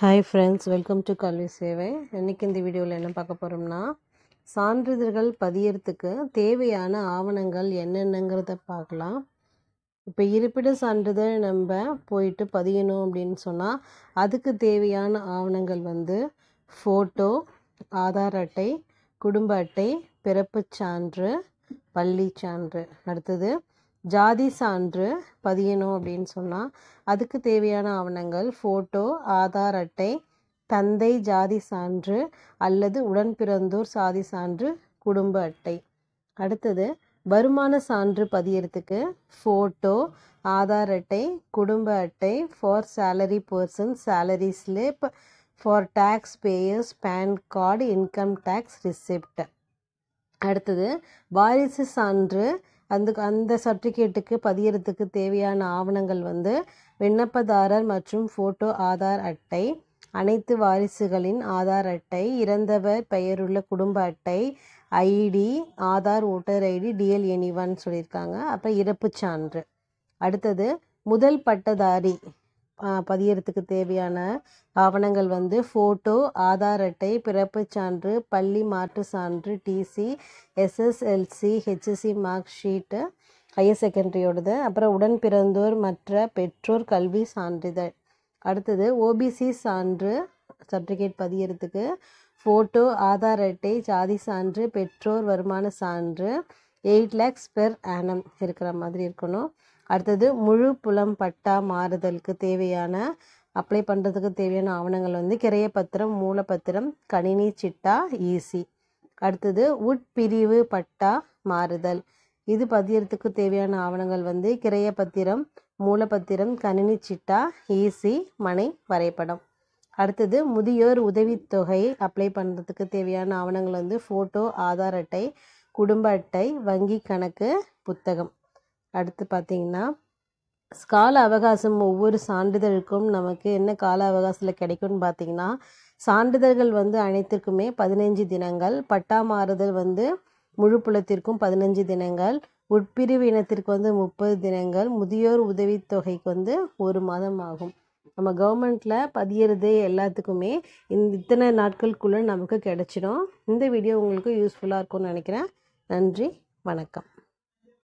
hi friends welcome to கல்வி சேவை இன்றைக்கி இந்த வீடியோவில் என்ன பார்க்க போகிறோம்னா சான்றிதழ்கள் பதியறதுக்கு தேவையான ஆவணங்கள் என்னென்னங்கிறத பார்க்கலாம் இப்போ இருப்பிட சான்றிதழ் நம்ம போயிட்டு பதியணும் அப்படின்னு சொன்னால் அதுக்கு தேவையான ஆவணங்கள் வந்து ஃபோட்டோ ஆதார் அட்டை குடும்ப அட்டை பிறப்பு சான்று பள்ளி சான்று அடுத்தது ஜாதி சான்று பதியணும் அப்படின்னு சொன்னால் அதுக்கு தேவையான ஆவணங்கள் ஃபோட்டோ ஆதார் அட்டை தந்தை ஜாதி சான்று அல்லது உடன்பிறந்தோர் சாதி சான்று குடும்ப அட்டை அடுத்தது வருமான சான்று பதியறதுக்கு ஃபோட்டோ ஆதார் அட்டை குடும்ப அட்டை for salary person salary slip for tax payers PAN card income tax receipt அடுத்தது வாரிசு சான்று அந்த அந்த சர்டிஃபிகேட்டுக்கு பதியறதுக்கு தேவையான ஆவணங்கள் வந்து விண்ணப்பதாரர் மற்றும் ஃபோட்டோ ஆதார் அட்டை அனைத்து வாரிசுகளின் ஆதார் அட்டை இறந்தவர் பெயருள்ள குடும்ப அட்டை ID Aadhaar voter ID DL எனிவான்னு சொல்லியிருக்காங்க அப்போ இறப்புச் சான்று அடுத்தது முதல் பட்டதாரி பதியறதுக்கு தேவையான ஆவணங்கள் வந்து ஃபோட்டோ ஆதார் அட்டை பிறப்புச் சான்று பள்ளி மாற்றுச் சான்று TC SSLC HSC mark sheet higher செகண்டரியோடது அப்புறம் உடன் பிறந்தோர் மற்ற பெற்றோர் கல்வி சான்றிதழ் அடுத்தது ஓபிசி சான்று சர்டிஃபிகேட் பதியறதுக்கு ஃபோட்டோ ஆதார் அட்டை ஜாதி சான்று பெற்றோர் வருமான சான்று எயிட் லேக்ஸ் பெர் ஆனம் இருக்கிற மாதிரி இருக்கணும் அடுத்தது முழு புலம் பட்டா மாறுதலுக்கு தேவையான அப்ளை பண்ணுறதுக்கு தேவையான ஆவணங்கள் வந்து கிரைய பத்திரம் மூலப்பத்திரம் கணினி சிட்டா ஈசி அடுத்தது உட்பிரிவு பட்டா மாறுதல் இது பதியறதுக்கு தேவையான ஆவணங்கள் வந்து கிரைய பத்திரம் மூலப்பத்திரம் கணினி சிட்டா ஈசி மனை வரைபடம் அடுத்தது முதியோர் உதவித்தொகை அப்ளை பண்ணுறதுக்கு தேவையான ஆவணங்கள் வந்து ஃபோட்டோ ஆதார் அட்டை குடும்ப அட்டை வங்கி கணக்கு புத்தகம் அடுத்து பார்த்திங்கன்னா கால அவகாசம் ஒவ்வொரு சான்றிதழுக்கும் நமக்கு என்ன கால அவகாசத்தில் கிடைக்கும்னு பார்த்திங்கன்னா சான்றிதழ்கள் வந்து அனைத்திற்குமே பதினைஞ்சு தினங்கள் பட்டா மாறுதல் வந்து முழு புலத்திற்கும் பதினஞ்சு தினங்கள் உட்பிரிவு இனத்திற்கு வந்து முப்பது தினங்கள் முதியோர் உதவித்தொகைக்கு வந்து ஒரு மாதம் ஆகும் நம்ம கவர்மெண்ட்டில் பதியறது எல்லாத்துக்குமே இந்த இத்தனை நாட்களுக்குள்ளே நமக்கு கிடச்சிடும் இந்த வீடியோ உங்களுக்கு யூஸ்ஃபுல்லாக இருக்கும்னு நினைக்கிறேன் நன்றி வணக்கம்